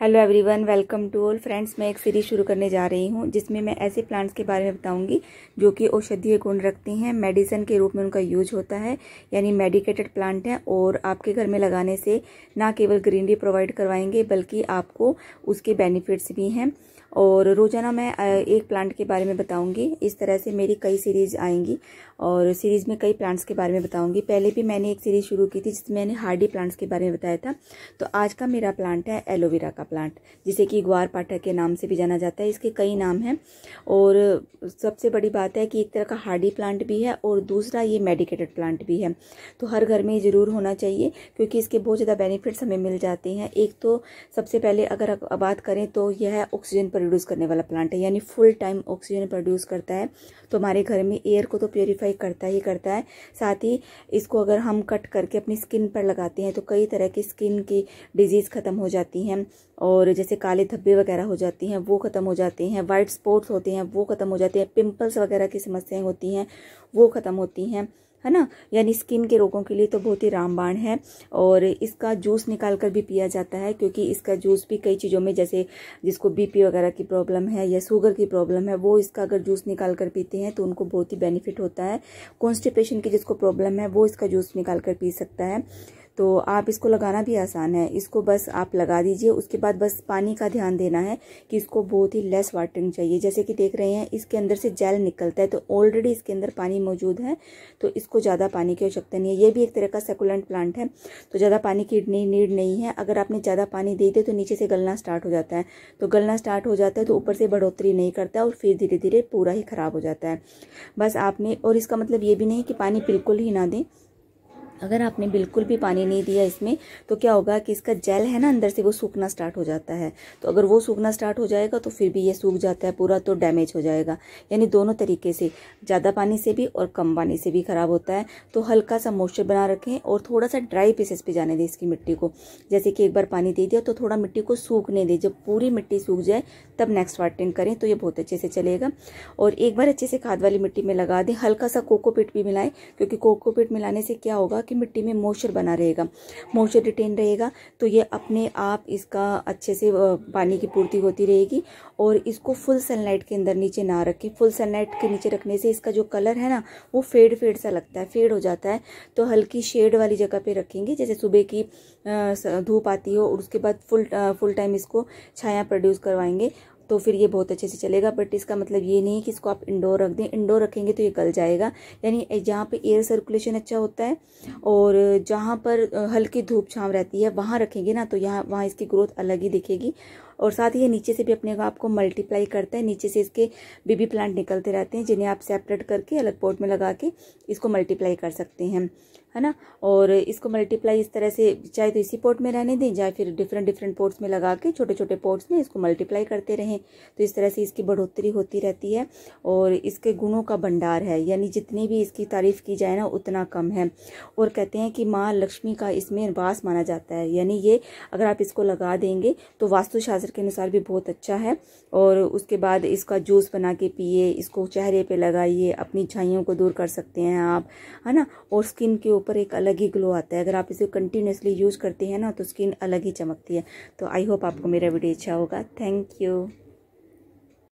hello everyone welcome to all friends मैं एक series शुरू करने जा रही हूँ जिसमें मैं ऐसे प्लांट्स के बारे में बताऊंगी जो कि औषधीय गुण रखते हैं मेडिसिन के रूप में उनका यूज होता है यानी मेडिकेटेड प्लांट हैं और आपके घर में लगाने से ना केवल ग्रीनरी प्रोवाइड करवाएंगे बल्कि आपको उसके बेनिफिट्स भी हैं और रोज़ाना मैं एक प्लांट के बारे में बताऊंगी इस तरह से मेरी कई सीरीज़ आएंगी और सीरीज़ में कई प्लांट्स के बारे में बताऊंगी पहले भी मैंने एक सीरीज़ शुरू की थी जिसमें मैंने हार्डी प्लांट्स के बारे में बताया था तो आज का मेरा प्लांट है एलोवेरा का प्लांट जिसे कि ग्वार पाठक के नाम से भी जाना जाता है इसके कई नाम हैं और सबसे बड़ी बात है कि एक तरह का हार्डी प्लांट भी है और दूसरा ये मेडिकेटेड प्लांट भी है तो हर घर में ज़रूर होना चाहिए क्योंकि इसके बहुत ज़्यादा बेनिफिट्स हमें मिल जाते हैं एक तो सबसे पहले अगर बात करें तो यह है ऑक्सीजन प्रोड्यूस करने वाला प्लांट है यानी फुल टाइम ऑक्सीजन प्रोड्यूस करता है तो हमारे घर में एयर को तो प्योरीफाई करता ही करता है साथ ही इसको अगर हम कट करके अपनी स्किन पर लगाते हैं तो कई तरह की स्किन की डिजीज़ ख़त्म हो जाती हैं और जैसे काले धब्बे वगैरह हो जाती हैं वो ख़त्म हो जाते हैं वाइट स्पॉट्स होते हैं वो ख़त्म हो जाते हैं पिंपल्स वगैरह की समस्याएं होती हैं वो ख़त्म होती हैं है ना यानी स्किन के रोगों के लिए तो बहुत ही रामबाण है और इसका जूस निकाल कर भी पिया जाता है क्योंकि इसका जूस भी कई चीज़ों में जैसे जिसको बीपी वगैरह की प्रॉब्लम है या शुगर की प्रॉब्लम है वो इसका अगर जूस निकाल कर पीते हैं तो उनको बहुत ही बेनिफिट होता है कॉन्स्टिपेशन की जिसको प्रॉब्लम है वो इसका जूस निकाल कर पी सकता है तो आप इसको लगाना भी आसान है इसको बस आप लगा दीजिए उसके बाद बस पानी का ध्यान देना है कि इसको बहुत ही लेस वाटरिंग चाहिए जैसे कि देख रहे हैं इसके अंदर से जेल निकलता है तो ऑलरेडी इसके अंदर पानी मौजूद है तो इसको ज़्यादा पानी की आवश्यकता नहीं है ये भी एक तरह का सेकुलेंट प्लांट है तो ज़्यादा पानी की नीड नहीं है अगर आपने ज़्यादा पानी दे दे तो नीचे से गलना स्टार्ट हो जाता है तो गलना स्टार्ट हो जाता है तो ऊपर से बढ़ोतरी नहीं करता और फिर धीरे धीरे पूरा ही ख़राब हो जाता है बस आपने और इसका मतलब ये भी नहीं कि पानी बिल्कुल ही ना दें अगर आपने बिल्कुल भी पानी नहीं दिया इसमें तो क्या होगा कि इसका जेल है ना अंदर से वो सूखना स्टार्ट हो जाता है तो अगर वो सूखना स्टार्ट हो जाएगा तो फिर भी ये सूख जाता है पूरा तो डैमेज हो जाएगा यानी दोनों तरीके से ज़्यादा पानी से भी और कम पानी से भी ख़राब होता है तो हल्का सा मॉइस्चर बना रखें और थोड़ा सा ड्राई पीसेस पे जाने दें इसकी मिट्टी को जैसे कि एक बार पानी दे दिया तो थोड़ा मिट्टी को सूखने दें जब पूरी मिट्टी सूख जाए तब नेक्स्ट वार्टिंग करें तो ये बहुत अच्छे से चलेगा और एक बार अच्छे से खाद वाली मिट्टी में लगा दें हल्का सा कोकोपीट भी मिलाएं क्योंकि कोकोपीट मिलाने से क्या होगा कि मिट्टी में मॉइस्चर बना रहेगा मॉइस्चर रिटेन रहेगा तो ये अपने आप इसका अच्छे से पानी की पूर्ति होती रहेगी और इसको फुल सनलाइट के अंदर नीचे ना रखें फुल सनलाइट के नीचे रखने से इसका जो कलर है ना वो फेड फेड सा लगता है फेड हो जाता है तो हल्की शेड वाली जगह पर रखेंगे जैसे सुबह की धूप आती हो और उसके बाद फुल फुल टाइम इसको छाया प्रोड्यूस करवाएंगे तो फिर ये बहुत अच्छे से चलेगा बट इसका मतलब ये नहीं कि इसको आप इंडोर रख दें इंडोर रखेंगे तो ये गल जाएगा यानी जहाँ पे एयर सर्कुलेशन अच्छा होता है और जहाँ पर हल्की धूप छाँव रहती है वहाँ रखेंगे ना तो यहाँ वहाँ इसकी ग्रोथ अलग ही दिखेगी और साथ ही ये नीचे से भी अपने आप को मल्टीप्लाई करता है नीचे से इसके बेबी प्लांट निकलते रहते हैं जिन्हें आप सेपरेट करके अलग पोर्ट में लगा के इसको मल्टीप्लाई कर सकते हैं है ना और इसको मल्टीप्लाई इस तरह से चाहे तो इसी पोर्ट में रहने दें या फिर डिफरेंट डिफरेंट पोर्ट्स में लगा के छोटे छोटे पोर्ट्स में इसको मल्टीप्लाई करते रहें तो इस तरह से इसकी बढ़ोतरी होती रहती है और इसके गुणों का भंडार है यानी जितनी भी इसकी तारीफ़ की जाए ना उतना कम है और कहते हैं कि माँ लक्ष्मी का इसमें वास माना जाता है यानी ये अगर आप इसको लगा देंगे तो वास्तुशास्त्र के अनुसार भी बहुत अच्छा है और उसके बाद इसका जूस बना के पिए इसको चेहरे पर लगाइए अपनी छाइयों को दूर कर सकते हैं आप है ना और स्किन के ऊपर ऊपर एक अलग ही ग्लो आता है अगर आप इसे कंटिन्यूसली यूज़ करते हैं ना तो स्किन अलग ही चमकती है तो आई होप आपको मेरा वीडियो अच्छा होगा थैंक यू